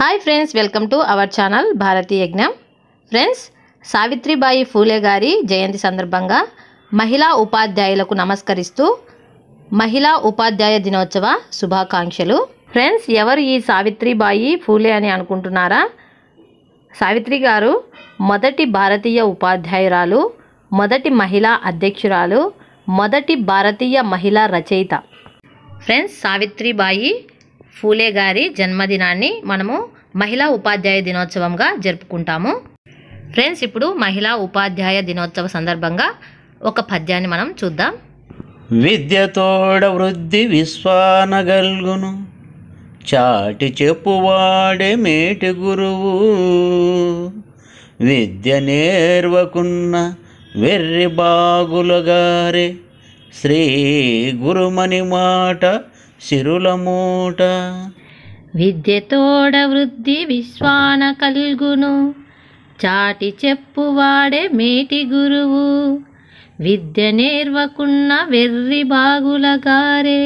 hi friends welcome to our channel Bharati Yagnam friends Savitribai Phule గారి జయంతి సందర్భంగా మహిళా ఉపాధ్యాయులకు నమస్కరిస్తూ మహిళా ఉపాధ్యాయ దినోత్సవ శుభాకాంక్షలు ఫ్రెండ్స్ ఎవరు ఈ సావిత్రిబాయి ఫూలే అని అనుకుంటున్నారా సావిత్రి గారు మొదటి భారతీయ ఉపాధ్యాయురాలు మొదటి మహిళా అధ్యక్షురాలు మొదటి భారతీయ మహిళా రచయిత ఫ్రెండ్స్ సావిత్రిబాయి ఫూలే గారి జన్మదినాన్ని మనము మహిళా ఉపాధ్యాయ దినోత్సవంగా జరుపుకుంటాము ఫ్రెండ్స్ ఇప్పుడు మహిళా ఉపాధ్యాయ దినోత్సవ సందర్భంగా ఒక పద్యాన్ని మనం చూద్దాం విద్యతోడ వృద్ధి విశ్వానగల్గును చాటి చెప్పువాడే మేటి గురువు విద్య నేర్వకున్న వెర్రి గారి శ్రీ గురుమణి మాట సిరులమూట విద్యతోడ వృద్ధి విశ్వాన కల్గును చాటి చెప్పువాడే మేటి గురువు విద్య నేర్వకున్న వెర్రి బాగుల గారే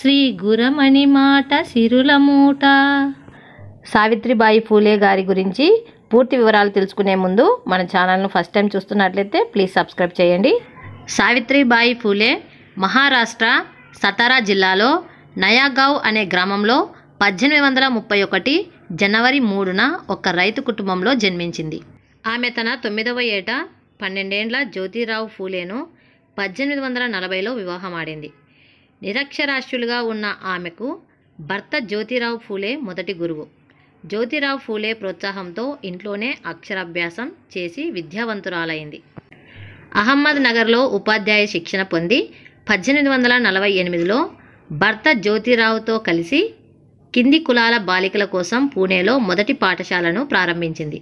శ్రీ గురమణి మాట సిరుల మూట సావిత్రిబాయి ఫూలే గారి గురించి పూర్తి వివరాలు తెలుసుకునే ముందు మన ఛానల్ను ఫస్ట్ టైం చూస్తున్నట్లయితే ప్లీజ్ సబ్స్క్రైబ్ చేయండి సావిత్రిబాయి ఫూలే మహారాష్ట్ర సతారా జిల్లాలో నయాగావ్ అనే గ్రామంలో పద్దెనిమిది వందల ముప్పై ఒకటి జనవరి మూడున ఒక రైతు కుటుంబంలో జన్మించింది ఆమె తన తొమ్మిదవ ఏట పన్నెండేండ్ల జ్యోతిరావు ఫూలేను పద్దెనిమిది వందల నలభైలో వివాహమాడింది నిరక్షరాస్యులుగా ఉన్న ఆమెకు భర్త జ్యోతిరావు ఫూలే మొదటి గురువు జ్యోతిరావు ఫూలే ప్రోత్సాహంతో ఇంట్లోనే అక్షరాభ్యాసం చేసి విద్యావంతురాలైంది అహ్మద్ నగర్లో ఉపాధ్యాయ శిక్షణ పొంది పద్దెనిమిది వందల నలభై ఎనిమిదిలో భర్త జ్యోతిరావుతో కలిసి కింది కులాల బాలికల కోసం పూణేలో మొదటి పాఠశాలను ప్రారంభించింది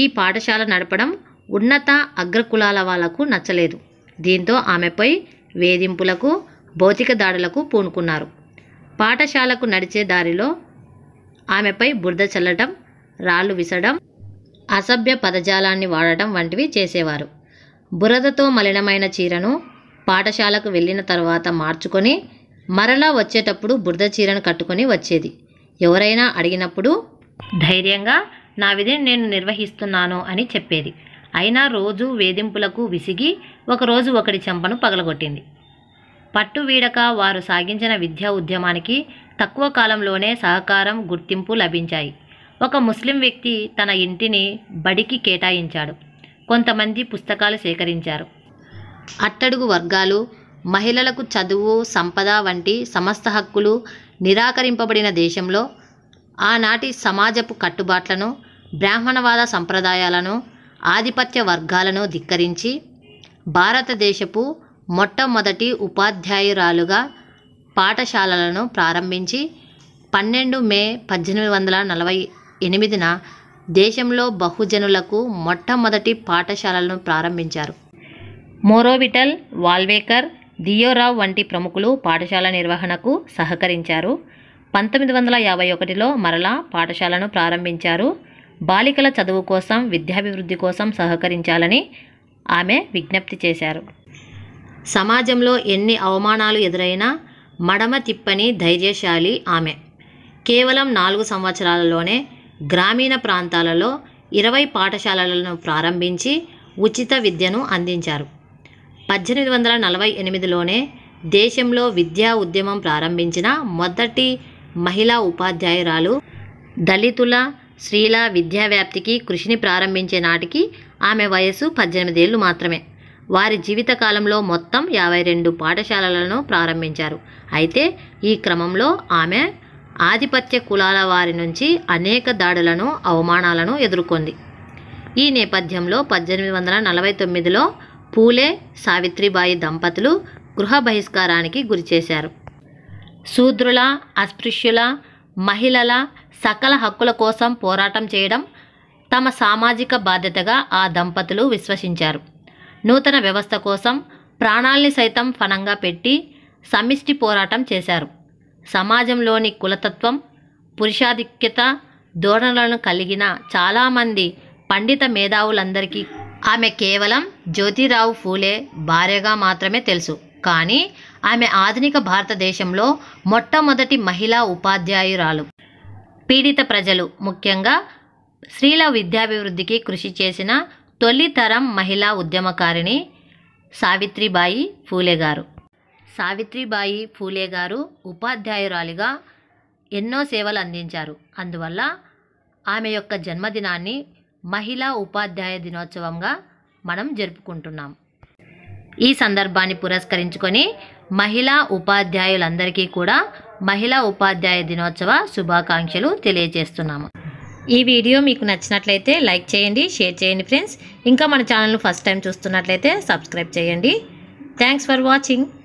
ఈ పాఠశాల నడపడం ఉన్నత అగ్రకులాల వాళ్లకు నచ్చలేదు దీంతో ఆమెపై వేధింపులకు భౌతిక దాడులకు పూనుకున్నారు పాఠశాలకు నడిచే దారిలో ఆమెపై బురద చల్లటం రాళ్ళు విసడం అసభ్య పదజాలాన్ని వాడటం వంటివి చేసేవారు బురదతో మలినమైన చీరను పాఠశాలకు వెళ్ళిన తర్వాత మార్చుకొని మరలా వచ్చేటప్పుడు బురద చీరను కట్టుకొని వచ్చేది ఎవరైనా అడిగినప్పుడు ధైర్యంగా నా విధిని నేను నిర్వహిస్తున్నాను అని చెప్పేది అయినా రోజు వేధింపులకు విసిగి ఒకరోజు ఒకటి చెంపను పగలగొట్టింది పట్టు వీడక వారు సాగించిన విద్యా ఉద్యమానికి తక్కువ కాలంలోనే సహకారం గుర్తింపు లభించాయి ఒక ముస్లిం వ్యక్తి తన ఇంటిని బడికి కేటాయించాడు కొంతమంది పుస్తకాలు సేకరించారు అట్టడుగు వర్గాలు మహిళలకు చదువు సంపద వంటి సమస్త హక్కులు నిరాకరింపబడిన దేశంలో ఆనాటి సమాజపు కట్టుబాట్లను బ్రాహ్మణవాద సంప్రదాయాలను ఆధిపత్య వర్గాలను ధిక్కరించి భారతదేశపు మొట్టమొదటి ఉపాధ్యాయురాలుగా పాఠశాలలను ప్రారంభించి పన్నెండు మే పద్దెనిమిది వందల నలభై ఎనిమిదిన దేశంలో బహుజనులకు మొట్టమొదటి పాఠశాలలను ప్రారంభించారు మోరోవిటల్ వాల్వేకర్ దియోరావు వంటి ప్రముఖులు పాఠశాల నిర్వహణకు సహకరించారు పంతొమ్మిది వందల యాభై ఒకటిలో మరలా పాఠశాలను ప్రారంభించారు బాలికల చదువు కోసం విద్యాభివృద్ధి కోసం సహకరించాలని ఆమె విజ్ఞప్తి చేశారు సమాజంలో ఎన్ని అవమానాలు ఎదురైనా మడమ తిప్పని ధైర్యశాలి ఆమె కేవలం నాలుగు సంవత్సరాలలోనే గ్రామీణ ప్రాంతాలలో ఇరవై పాఠశాలలను ప్రారంభించి ఉచిత విద్యను అందించారు పద్దెనిమిది వందల నలభై ఎనిమిదిలోనే దేశంలో విద్యా ఉద్యమం ప్రారంభించిన మొదటి మహిళా ఉపాధ్యాయురాలు దళితుల స్త్రీల విద్యావ్యాప్తికి కృషిని ప్రారంభించే నాటికి ఆమె వయస్సు పద్దెనిమిదేళ్ళు మాత్రమే వారి జీవితకాలంలో మొత్తం యాభై రెండు పాఠశాలలను ప్రారంభించారు అయితే ఈ క్రమంలో ఆమె ఆధిపత్య కులాల వారి నుంచి అనేక దాడులను అవమానాలను ఎదుర్కొంది ఈ నేపథ్యంలో పద్దెనిమిది వందల నలభై తొమ్మిదిలో పూలే సావిత్రిబాయి దంపతులు గృహ బహిష్కారానికి గురిచేశారు శూద్రుల అస్పృశ్యుల మహిళల సకల హక్కుల కోసం పోరాటం చేయడం తమ సామాజిక బాధ్యతగా ఆ దంపతులు విశ్వసించారు నూతన వ్యవస్థ కోసం ప్రాణాల్ని సైతం ఫణంగా పెట్టి సమిష్టి పోరాటం చేశారు సమాజంలోని కులతత్వం పురుషాధిక్యత ధోరణులను కలిగిన చాలామంది పండిత మేధావులందరికీ ఆమె కేవలం జ్యోతిరావు ఫూలే భార్యగా మాత్రమే తెలుసు కానీ ఆమె ఆధునిక భారతదేశంలో మొట్టమొదటి మహిళా ఉపాధ్యాయురాలు పీడిత ప్రజలు ముఖ్యంగా స్త్రీల విద్యాభివృద్ధికి కృషి చేసిన తొలితరం మహిళా ఉద్యమకారిణి సావిత్రిబాయి ఫూలే గారు సావిత్రిబాయి ఫూలే గారు ఉపాధ్యాయురాలిగా ఎన్నో సేవలు అందించారు అందువల్ల ఆమె యొక్క జన్మదినాన్ని మహిళా ఉపాధ్యాయ దినోత్సవంగా మనం జరుపుకుంటున్నాం ఈ సందర్భాన్ని పురస్కరించుకొని మహిళా ఉపాధ్యాయులందరికీ కూడా మహిళా ఉపాధ్యాయ దినోత్సవ శుభాకాంక్షలు తెలియజేస్తున్నాము ఈ వీడియో మీకు నచ్చినట్లయితే లైక్ చేయండి షేర్ చేయండి ఫ్రెండ్స్ ఇంకా మన ఛానల్ను ఫస్ట్ టైం చూస్తున్నట్లయితే సబ్స్క్రైబ్ చేయండి థ్యాంక్స్ ఫర్ వాచింగ్